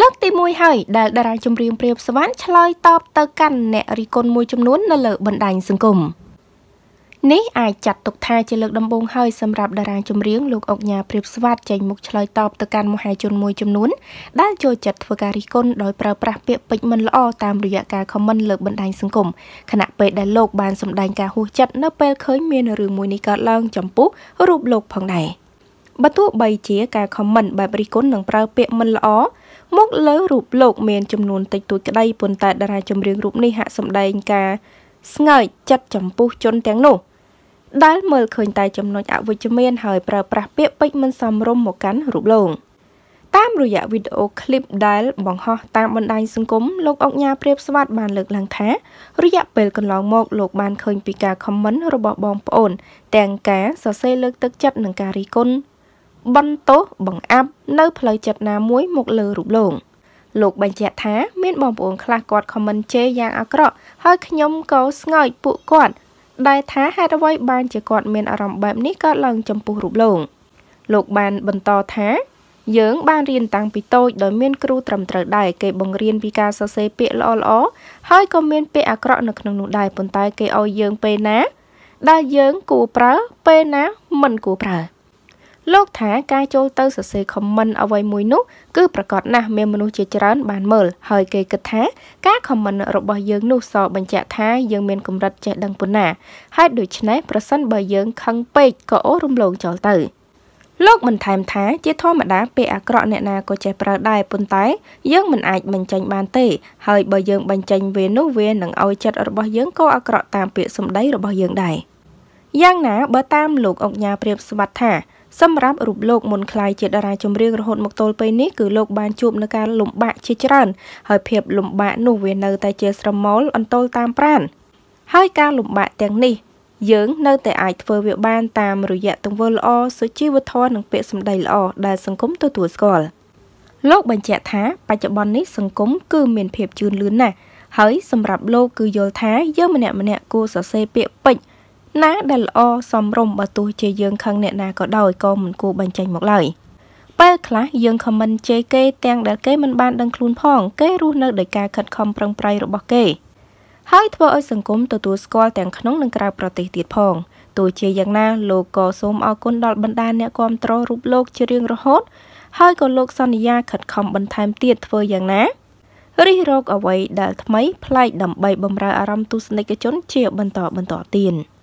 លើកទី1ហើយដែលតារាចម្រៀងព្រាបសវណ្ណឆ្លើយតប ទៅកាន់អ្នករីគុណមួយចំនួននៅលើបណ្ដាញសង្គមនេះអាចចាត់ទុកថាជាលើកដំបូងហើយ សម្រាប់តារាចម្រៀងលោកអុកញ៉ាព្រាបស្វាតចេញមុខឆ្លើយតបទៅកាន់មហាជនមួយចំនួនដែលចូលចិត្តធ្វើការរិះគន់ដោយប្រើប្រាស់ពាក្យពេចន៍មិនល្អតាមរយៈការ comment លើបណ្ដាញសង្គមខណៈពេលដែលលោកបានសម្ដែងការហួសចិត្តនៅពេលឃើញមានរឿងមួយនេះកើតឡើងចំពោះរូបលោកផងដែរបើទោះបីជាការ comment បែបរិះគន់និងប្រើពាក្យមិនល្អមកលើរូបលោកមានចំនួនតិចតួចក្តីប៉ុន្តែតារាចម្រៀងរូបនេះហាក់សម្ដែងការ ស្ងើចចិត្តចំពោះជនទាំងនោះ ដែលមើលឃើញតែចំណុចអវិជ្ជមានហើយប្រើប្រាស់ពាក្យពេចន៍មិនសមរម្យមកកាន់រូបលោកតាមរយៈវីដេអូឃ្លីបដែលបង្ហោះតាមបណ្ដាញសង្គមលោកអង្គញាព្រាបស្វាតបានលើកឡើងថារយៈពេលកន្លងមកលោកបានឃើញពីការខមមិនរបស់បងប្អូនទាំងការសរសេរលើកទឹកចិត្តនិងការរិះគន់បន់ទោសបង្អាប់នៅ ផ្លូវចិត្តណាមួយមកលើរូបលោកលោកបញ្ជាក់ថាមានបងប្អូនខ្លះគាត់ ខមមិនជេរយ៉ាងអាក្រក់ហើយខ្ញុំក៏ស្ងើចពួកគាត់ ដែលថាហេតុអ្វីបានជាគាត់មានអារម្មណ៍បែបនេះកើតឡើង ចំពោះរូបលោកលោកបានបន្តថា យើងបានរៀនតាំងពីតូចដោយមានគ្រូត្រឹមត្រូវដែរគេបង្រៀនពីការសរសេរពាក្យល្អល្អហើយក៏មានពាក្យអាក្រក់នៅក្នុងនោះដែរប៉ុន្តែគេឲ្យយើងពេលណាដែលយើងគួរប្រើពេលណាមិនគួរប្រើលោកថាការចូលទៅសរសេរ comment អ្វីមួយនោះគឺប្រកបណាស់មានមនុស្សជាច្រើន បានមើលហើយគេគិតថា ការ comment របស់យើងនោះសបញ្ជាក់ថាយើងមានកម្រិតចេះដឹងប៉ុណ្ណា ហើយដូច្នេះប្រសិនបើយើងខឹងពេកក៏អូសរំលងចោលទៅ លោកបន្ថែមថា ជាធម្មតាពាក្យអាក្រក់អ្នកណាក៏ចេះប្រើដែរប៉ុន្តែយើងមិនអាចបញ្ចេញបានទេហើយបើយើងបញ្ចេញវានោះវានឹងឲ្យចិត្តរបស់យើងក៏អាក្រក់តាមពាក្យសម្ដីរបស់យើងដែរ។យ៉ាងណាបើតាមលោកអង្គញាប្រៀបស្បាត់ថាសម្រាប់រូបលោកមុនខ្លាយជាតារាចម្រៀងរហូតមកទល់ពេលនេះគឺលោកបានជួបនឹងការលំបាកជាច្រើនហើយភាពលំបាកនោះវានៅតែជាស្រមោលអន្ទល់តាមប្រាណហើយការលំបាកទាំងនេះ យើងនៅតែអាចធ្វើវាបានតាមរយៈទង្វើល្អសុជីវធម៌និងពាក្យសម្ដីល្អដែលសង្គមទទួលស្គាល់លោកបញ្ជាក់ថាបច្ចុប្បន្ននេះ សង្គមគឺមានភាពជឿនលឿនណាស់ហើយសម្រាប់លោកគឺយល់ថាយើងម្នាក់ម្នាក់គួរសរសេរពាក្យពេចន៍ណាដែលល្អសំរុំបើទោះជាយើងខឹងអ្នកណាក៏ដោយក៏មិនគួរបញ្ចេញមកឡើយពេលខ្លះយើងខមមិនជេរគេទាំងដែលគេមិនបានដឹងខ្លួនផង គេរស់នៅដោយការខិតខំប្រឹងប្រែងរបស់គេ ហើយធ្វើឲ្យសង្គមទទួលស្គាល់ទាំងក្នុងនិងក្រៅប្រទេសទៀតផងទោះជាយ៉ាងណាលោកក៏សូមអរគុណដល់បណ្ដាអ្នកគាំទ្ររូបលោក ជារៀងរហូតហើយក៏លោក សន្យាខិតខំបន្ថែមទៀតធ្វើយ៉ាងណារិះរោគអ្វីដែលថ្មីប្លែកដើម្បីបំរើអារម្មណ៍ទស្សនិកជនជាបន្តបន្តទៀត។